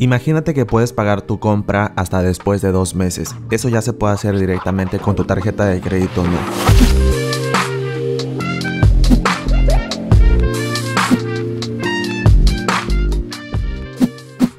Imagínate que puedes pagar tu compra hasta después de dos meses. Eso ya se puede hacer directamente con tu tarjeta de crédito, ¿no?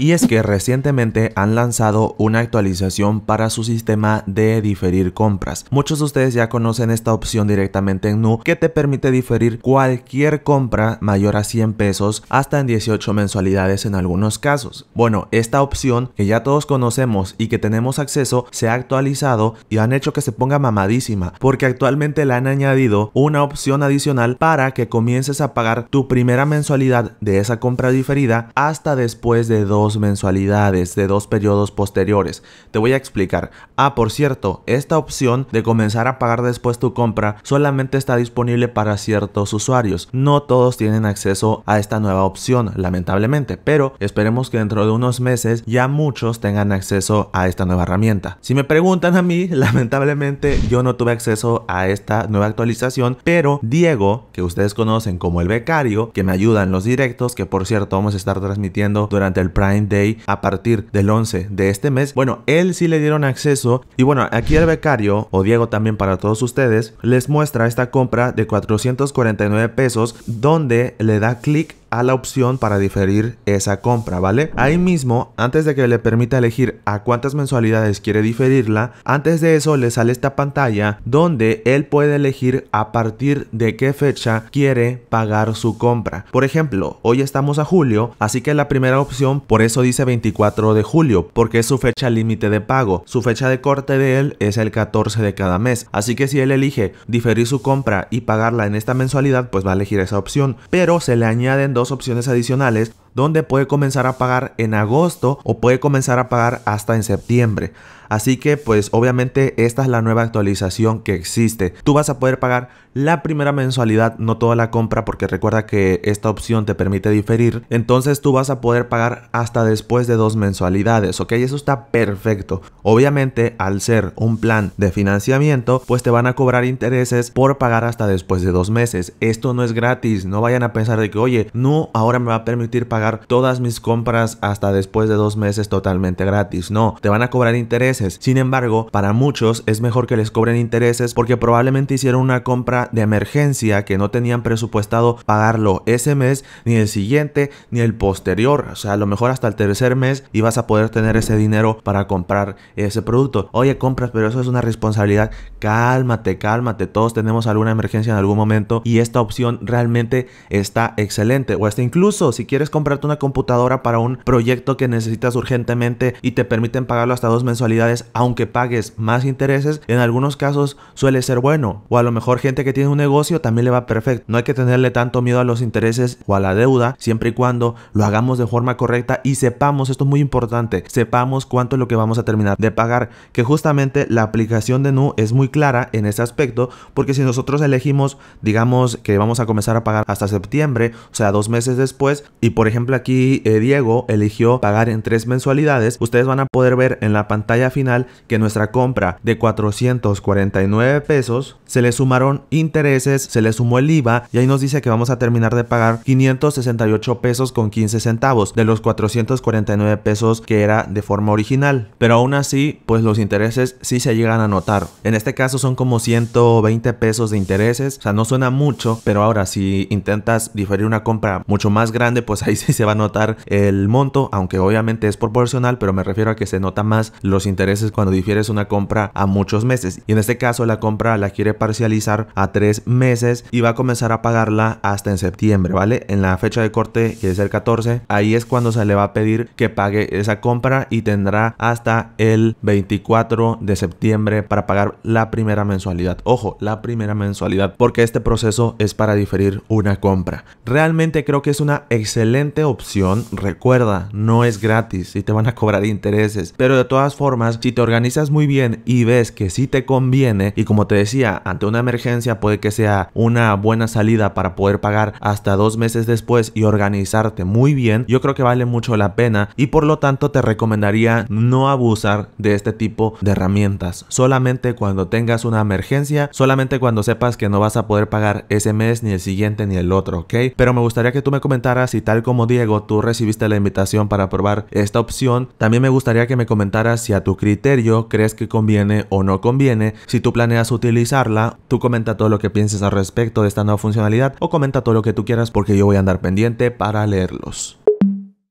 Y es que recientemente han lanzado una actualización para su sistema de diferir compras. Muchos de ustedes ya conocen esta opción directamente en Nu que te permite diferir cualquier compra mayor a 100 pesos hasta en 18 mensualidades en algunos casos. Bueno, esta opción que ya todos conocemos y que tenemos acceso se ha actualizado y han hecho que se ponga mamadísima porque actualmente le han añadido una opción adicional para que comiences a pagar tu primera mensualidad de esa compra diferida hasta después de dos mensualidades de dos periodos posteriores. Te voy a explicar. Ah, por cierto, esta opción de comenzar a pagar después tu compra solamente está disponible para ciertos usuarios. No todos tienen acceso a esta nueva opción, lamentablemente, pero esperemos que dentro de unos meses ya muchos tengan acceso a esta nueva herramienta. Si me preguntan a mí, lamentablemente yo no tuve acceso a esta nueva actualización, pero Diego, que ustedes conocen como el becario, que me ayuda en los directos, que por cierto vamos a estar transmitiendo durante el Prime Day a partir del 11 de este mes, bueno, él sí le dieron acceso y bueno, aquí el becario o Diego también para todos ustedes les muestra esta compra de 449 pesos donde le da clic a la opción para diferir esa compra, ¿vale? Ahí mismo, antes de que le permita elegir a cuántas mensualidades quiere diferirla, antes de eso le sale esta pantalla donde él puede elegir a partir de qué fecha quiere pagar su compra. Por ejemplo, hoy estamos a julio, así que la primera opción por eso dice 24 de julio, porque es su fecha límite de pago. Su fecha de corte de él es el 14 de cada mes, así que si él elige diferir su compra y pagarla en esta mensualidad, pues va a elegir esa opción, pero se le añaden dos dos opciones adicionales donde puede comenzar a pagar en agosto o puede comenzar a pagar hasta en septiembre. Así que pues obviamente esta es la nueva actualización que existe. Tú vas a poder pagar la primera mensualidad, no toda la compra, porque recuerda que esta opción te permite diferir. Entonces tú vas a poder pagar hasta después de dos mensualidades, ¿ok? Eso está perfecto. Obviamente al ser un plan de financiamiento, pues te van a cobrar intereses por pagar hasta después de dos meses. Esto no es gratis, no vayan a pensar de que, oye, no, ahora me va a permitir pagar todas mis compras hasta después de dos meses totalmente gratis. No, te van a cobrar intereses. Sin embargo, para muchos es mejor que les cobren intereses porque probablemente hicieron una compra de emergencia que no tenían presupuestado pagarlo ese mes, ni el siguiente, ni el posterior. O sea, a lo mejor hasta el tercer mes y vas a poder tener ese dinero para comprar ese producto. Oye, compras, pero eso es una responsabilidad. Cálmate, cálmate. Todos tenemos alguna emergencia en algún momento y esta opción realmente está excelente. O hasta incluso si quieres comprar una computadora para un proyecto que necesitas urgentemente y te permiten pagarlo hasta dos mensualidades, aunque pagues más intereses, en algunos casos suele ser bueno. O a lo mejor gente que tiene un negocio también le va perfecto. No hay que tenerle tanto miedo a los intereses o a la deuda, siempre y cuando lo hagamos de forma correcta y sepamos, esto es muy importante, sepamos cuánto es lo que vamos a terminar de pagar. Que justamente la aplicación de Nu es muy clara en ese aspecto, porque si nosotros elegimos, digamos que vamos a comenzar a pagar hasta septiembre, o sea, dos meses después, y por ejemplo, ejemplo aquí eh, Diego eligió pagar en tres mensualidades, ustedes van a poder ver en la pantalla final que nuestra compra de 449 pesos se le sumaron intereses, se le sumó el IVA y ahí nos dice que vamos a terminar de pagar 568 pesos con 15 centavos de los 449 pesos que era de forma original. Pero aún así, pues los intereses sí se llegan a notar. En este caso son como 120 pesos de intereses, o sea, no suena mucho, pero ahora si intentas diferir una compra mucho más grande, pues ahí sí se va a notar el monto, aunque obviamente es proporcional, pero me refiero a que se nota más los intereses cuando difieres una compra a muchos meses. Y en este caso la compra la quiere parcializar a tres meses y va a comenzar a pagarla hasta en septiembre, ¿vale? En la fecha de corte, que es el 14, ahí es cuando se le va a pedir que pague esa compra y tendrá hasta el 24 de septiembre para pagar la primera mensualidad. Ojo, la primera mensualidad, porque este proceso es para diferir una compra. Realmente creo que es una excelente opción. Recuerda, no es gratis y te van a cobrar intereses, pero de todas formas, si te organizas muy bien y ves que sí te conviene, y como te decía, ante una emergencia puede que sea una buena salida para poder pagar hasta dos meses después y organizarte muy bien, yo creo que vale mucho la pena y por lo tanto te recomendaría no abusar de este tipo de herramientas. Solamente cuando tengas una emergencia, solamente cuando sepas que no vas a poder pagar ese mes, ni el siguiente, ni el otro, ¿ok? Pero me gustaría que tú me comentaras si tal como Diego tú recibiste la invitación para probar esta opción. También me gustaría que me comentaras si a tu criterio crees que conviene o no conviene, si tú planeas utilizarla tú comenta todo lo que pienses al respecto de esta nueva funcionalidad o comenta todo lo que tú quieras porque yo voy a andar pendiente para leerlos.